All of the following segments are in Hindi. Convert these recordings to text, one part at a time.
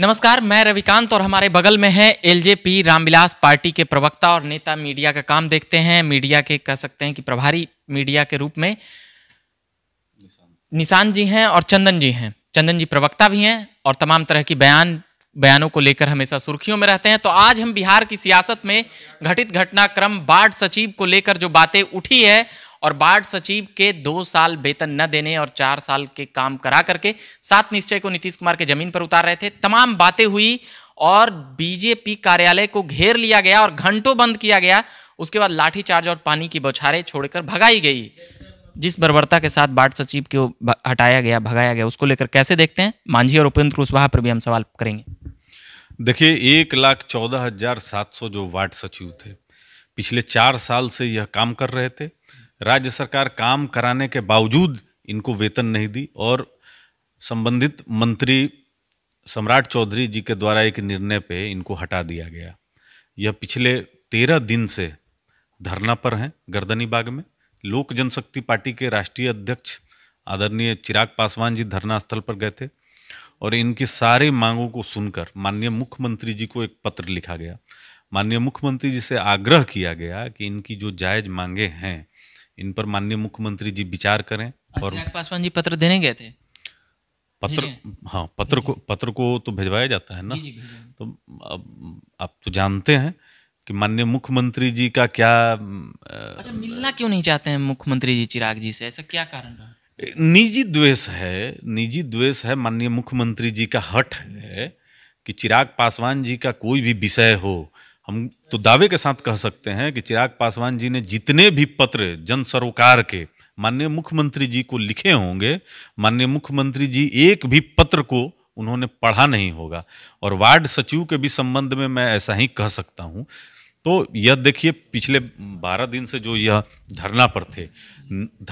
नमस्कार मैं रविकांत और हमारे बगल में है एलजेपी रामविलास पार्टी के प्रवक्ता और नेता मीडिया का काम देखते हैं मीडिया के कह सकते हैं कि प्रभारी मीडिया के रूप में निशान जी हैं और चंदन जी हैं चंदन जी प्रवक्ता भी हैं और तमाम तरह की बयान बयानों को लेकर हमेशा सुर्खियों में रहते हैं तो आज हम बिहार की सियासत में घटित घटनाक्रम बाढ़ सचिव को लेकर जो बातें उठी है और बाढ़ सचिव के दो साल वेतन न देने और चार साल के काम करा करके सात निश्चय को नीतीश कुमार के जमीन पर उतार रहे थे तमाम बातें हुई और बीजेपी कार्यालय को घेर लिया गया और घंटों बंद किया गया उसके बाद लाठीचार्ज और पानी की बौछारें छोड़कर भगाई गई जिस बर्बरता के साथ बाढ़ सचिव को हटाया गया भगाया गया उसको लेकर कैसे देखते हैं मांझी और उपेंद्र कुशवाहा पर भी हम सवाल करेंगे देखिए एक लाख चौदह हजार सात सौ जो वार्ड सचिव थे पिछले चार साल से यह काम कर रहे थे राज्य सरकार काम कराने के बावजूद इनको वेतन नहीं दी और संबंधित मंत्री सम्राट चौधरी जी के द्वारा एक निर्णय पे इनको हटा दिया गया यह पिछले तेरह दिन से धरना पर हैं गर्दनी बाग में लोक जनशक्ति पार्टी के राष्ट्रीय अध्यक्ष आदरणीय चिराग पासवान जी धरना स्थल पर गए थे और इनकी सारी मांगों को सुनकर माननीय मुख्यमंत्री जी को एक पत्र लिखा गया माननीय मुख्यमंत्री जी से आग्रह किया गया कि इनकी जो जायज मांगे हैं इन पर माननीय मुख्यमंत्री जी विचार करें और पासवान जी पत्र देने गए थे पत्र हाँ पत्र को पत्र को तो भिजवाया जाता है ना जी तो अब आप तो जानते हैं कि माननीय मुख्यमंत्री जी का क्या अच्छा मिलना क्यों नहीं चाहते हैं मुख्यमंत्री जी चिराग जी से ऐसा क्या कारण रहा निजी द्वेष है निजी द्वेष है माननीय मुख्यमंत्री जी का हट है कि चिराग पासवान जी का कोई भी विषय हो हम तो दावे के साथ कह सकते हैं कि चिराग पासवान जी ने जितने भी पत्र जन सरोकार के माननीय मुख्यमंत्री जी को लिखे होंगे माननीय मुख्यमंत्री जी एक भी पत्र को उन्होंने पढ़ा नहीं होगा और वार्ड सचिव के भी संबंध में मैं ऐसा ही कह सकता हूँ तो यह देखिए पिछले बारह दिन से जो यह धरना पर थे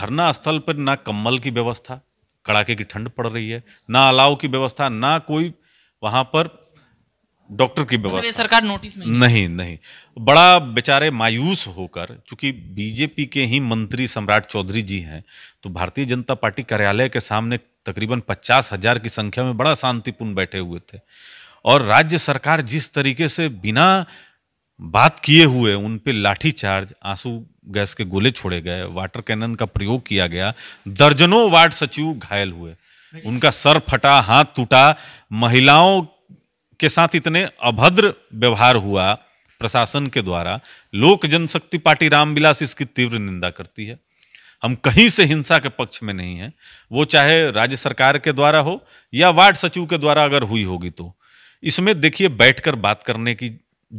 धरना स्थल पर ना कम्बल की व्यवस्था कड़ाके की ठंड पड़ रही है ना अलाव की व्यवस्था ना कोई वहाँ पर डॉक्टर की मतलब व्यवस्था सरकार नोटिस में नहीं नहीं बड़ा बेचारे मायूस होकर चूंकि बीजेपी के ही मंत्री सम्राट चौधरी जी हैं तो भारतीय जनता पार्टी कार्यालय के सामने तकरीबन पचास हजार की संख्या में बड़ा शांतिपूर्ण बैठे हुए थे और राज्य सरकार जिस तरीके से बिना बात किए हुए उन पर लाठीचार्ज आंसू गैस के गोले छोड़े गए वाटर कैनन का प्रयोग किया गया दर्जनों वार्ड सचिव घायल हुए उनका सर फटा हाथ टूटा महिलाओं के साथ इतने अभद्र व्यवहार हुआ प्रशासन के द्वारा लोक जनशक्ति पार्टी रामविलास इसकी तीव्र निंदा करती है हम कहीं से हिंसा के पक्ष में नहीं हैं वो चाहे राज्य सरकार के द्वारा हो या वार्ड सचिव के द्वारा अगर हुई होगी तो इसमें देखिए बैठकर बात करने की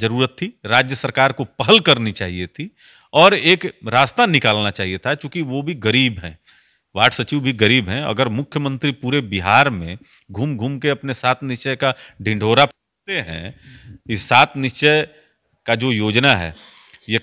जरूरत थी राज्य सरकार को पहल करनी चाहिए थी और एक रास्ता निकालना चाहिए था चूंकि वो भी गरीब हैं वार्ड सचिव भी गरीब हैं अगर मुख्यमंत्री पूरे बिहार में घूम घूम के अपने सात निश्चय का ढिंढोरा पीते हैं इस सात निश्चय का जो योजना है ये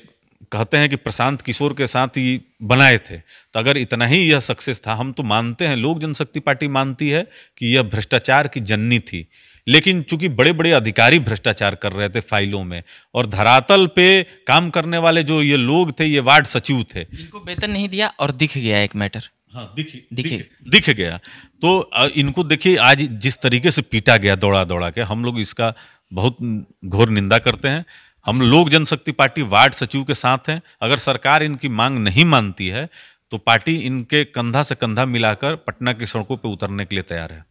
कहते हैं कि प्रशांत किशोर के साथ ही बनाए थे तो अगर इतना ही यह सक्सेस था हम तो मानते हैं लोक जनशक्ति पार्टी मानती है कि यह भ्रष्टाचार की जननी थी लेकिन चूंकि बड़े बड़े अधिकारी भ्रष्टाचार कर रहे थे फाइलों में और धरातल पे काम करने वाले जो ये लोग थे ये वार्ड सचिव थे इनको वेतन नहीं दिया और दिख गया एक मैटर हाँ दिख दिखे दिख गया तो इनको देखिए आज जिस तरीके से पीटा गया दौड़ा दौड़ा के हम लोग इसका बहुत घोर निंदा करते हैं हम लोग जनशक्ति पार्टी वार्ड सचिव के साथ हैं अगर सरकार इनकी मांग नहीं मानती है तो पार्टी इनके कंधा से कंधा मिलाकर पटना की सड़कों पर उतरने के लिए तैयार है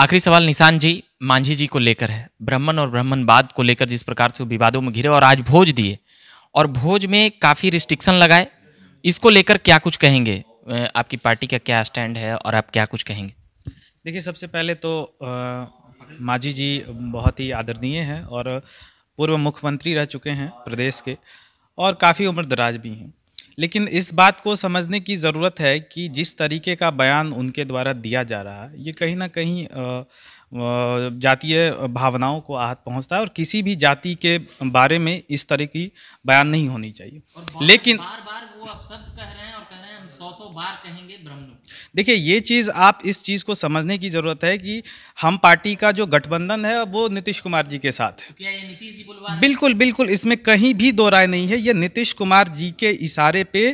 आखिरी सवाल निशान जी मांझी जी को लेकर है ब्राह्मण और ब्राह्मणवाद को लेकर जिस प्रकार से विवादों में घिरे और आज भोज दिए और भोज में काफ़ी रिस्ट्रिक्शन लगाए इसको लेकर क्या कुछ कहेंगे आपकी पार्टी का क्या स्टैंड है और आप क्या कुछ कहेंगे देखिए सबसे पहले तो माजी जी बहुत ही आदरणीय हैं और पूर्व मुख्यमंत्री रह चुके हैं प्रदेश के और काफ़ी उम्र दराज भी हैं लेकिन इस बात को समझने की ज़रूरत है कि जिस तरीके का बयान उनके द्वारा दिया जा रहा है ये कहीं ना कहीं जातीय भावनाओं को आहत पहुंचता है और किसी भी जाति के बारे में इस तरह की बयान नहीं होनी चाहिए लेकिन बार बार वो आप शब्द कह रहे हैं सौ बार कहेंगे देखिए ये चीज़ आप इस चीज़ को समझने की ज़रूरत है कि हम पार्टी का जो गठबंधन है वो नीतीश कुमार जी के साथ है तो क्या ये नीतीश जी बोलवा बिल्कुल बिल्कुल इसमें कहीं भी दो राय नहीं है ये नीतीश कुमार जी के इशारे पे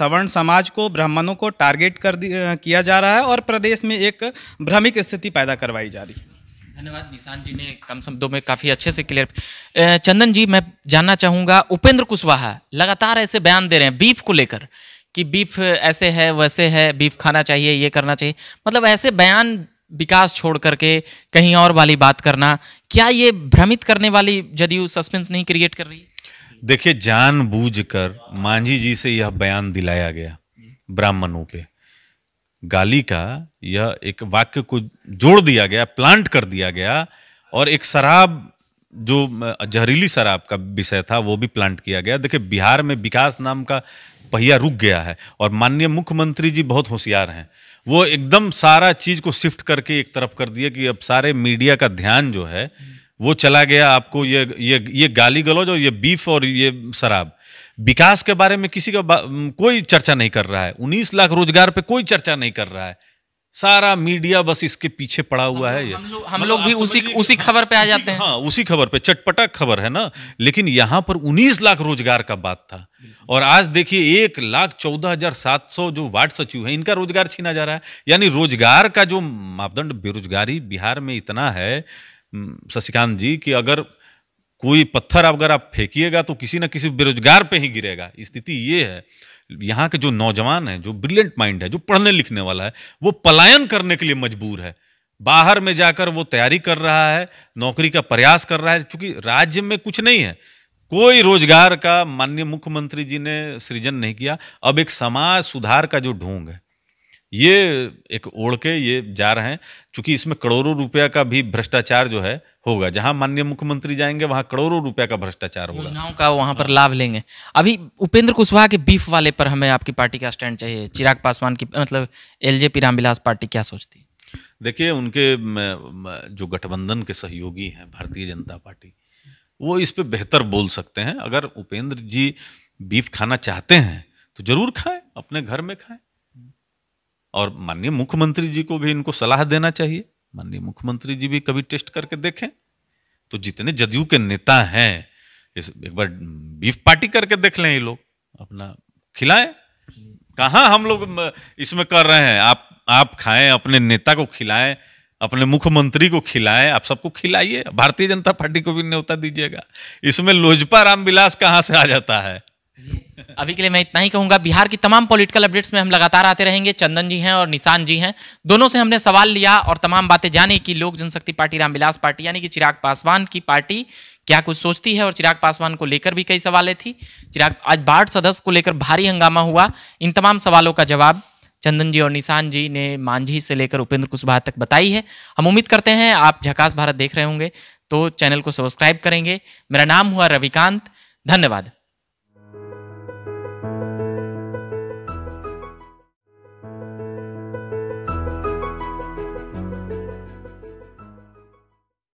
सवर्ण समाज को ब्राह्मणों को टारगेट कर किया जा रहा है और प्रदेश में एक भ्रमिक स्थिति पैदा करवाई जा रही है धन्यवाद निशान जी ने कम शब्दों में काफ़ी अच्छे से क्लियर चंदन जी मैं जानना चाहूँगा उपेंद्र कुशवाहा लगातार ऐसे बयान दे रहे हैं बीफ को लेकर कि बीफ ऐसे है वैसे है बीफ खाना चाहिए ये करना चाहिए मतलब ऐसे बयान विकास छोड़ करके कहीं और वाली बात करना क्या ये भ्रमित करने वाली जदयू सस्पेंस नहीं क्रिएट कर रही देखिए कर मांझी जी से यह बयान दिलाया गया ब्राह्मणों पे गाली का यह एक वाक्य को जोड़ दिया गया प्लांट कर दिया गया और एक शराब जो जहरीली शराब का विषय था वो भी प्लांट किया गया देखिए बिहार में विकास नाम का पहिया रुक गया है और माननीय मुख्यमंत्री जी बहुत होशियार हैं वो एकदम सारा चीज़ को शिफ्ट करके एक तरफ कर दिया कि अब सारे मीडिया का ध्यान जो है वो चला गया आपको ये ये ये गाली गलौज और ये बीफ और ये शराब विकास के बारे में किसी का कोई चर्चा नहीं कर रहा है उन्नीस लाख रोजगार पे कोई चर्चा नहीं कर रहा है सारा मीडिया बस इसके पीछे पड़ा हुआ हम, है ये हम लोग हम मतलब लोग भी उसी उसी खबर पे आ जाते हैं हाँ उसी खबर पे चटपटा खबर है ना लेकिन यहाँ पर 19 लाख रोजगार का बात था और आज देखिए एक लाख चौदह हजार सात सौ जो वार्ड सचिव हैं इनका रोजगार छीना जा रहा है यानी रोजगार का जो मापदंड बेरोजगारी बिहार में इतना है शशिकांत जी कि अगर कोई पत्थर अगर आप फेंकिएगा तो किसी ना किसी बेरोजगार पे ही गिरेगा स्थिति ये है यहाँ के जो नौजवान है जो ब्रिलियंट माइंड है जो पढ़ने लिखने वाला है वो पलायन करने के लिए मजबूर है बाहर में जाकर वो तैयारी कर रहा है नौकरी का प्रयास कर रहा है चूंकि राज्य में कुछ नहीं है कोई रोजगार का माननीय मुख्यमंत्री जी ने सृजन नहीं किया अब एक समाज सुधार का जो ढोंग है ये एक ओढ़ के ये जा रहे हैं चूंकि इसमें करोड़ों रुपया का भी भ्रष्टाचार जो है होगा जहां माननीय मुख्यमंत्री जाएंगे वहां करोड़ों रुपया का भ्रष्टाचार होगा योजनाओं का वहां पर लाभ लेंगे अभी उपेंद्र कुशवाहा के बीफ वाले पर हमें आपकी पार्टी का स्टैंड चाहिए चिराग पासवान की मतलब एल जे रामविलास पार्टी क्या सोचती है देखिए उनके जो गठबंधन के सहयोगी हैं भारतीय जनता पार्टी वो इस पर बेहतर बोल सकते हैं अगर उपेंद्र जी बीफ खाना चाहते हैं तो जरूर खाएं अपने घर में खाएं और माननीय मुख्यमंत्री जी को भी इनको सलाह देना चाहिए माननीय मुख्यमंत्री जी भी कभी टेस्ट करके देखें तो जितने जदयू के नेता हैं इस एक बार बीफ पार्टी करके देख लें ये लोग अपना खिलाएं कहाँ हम लोग इसमें कर रहे हैं आप आप खाएं अपने नेता को खिलाएं अपने मुख्यमंत्री को खिलाएं आप सबको खिलाइए भारतीय जनता पार्टी को भी न्योता दीजिएगा इसमें लोजपा रामविलास कहाँ से आ जाता है अभी के लिए मैं इतना ही कहूंगा बिहार की तमाम पॉलिटिकल अपडेट्स में हम लगातार आते रहेंगे चंदन जी हैं और निशान जी हैं दोनों से हमने सवाल लिया और तमाम बातें जानी कि लोक जनशक्ति पार्टी रामविलास पार्टी यानी कि चिराग पासवान की पार्टी क्या कुछ सोचती है और चिराग पासवान को लेकर भी कई सवालें थी चिराग आज बाढ़ सदस्य को लेकर भारी हंगामा हुआ इन तमाम सवालों का जवाब चंदन जी और निशान जी ने मांझी से लेकर उपेंद्र कुशवाहा तक बताई है हम उम्मीद करते हैं आप झकास भारत देख रहे होंगे तो चैनल को सब्सक्राइब करेंगे मेरा नाम हुआ रविकांत धन्यवाद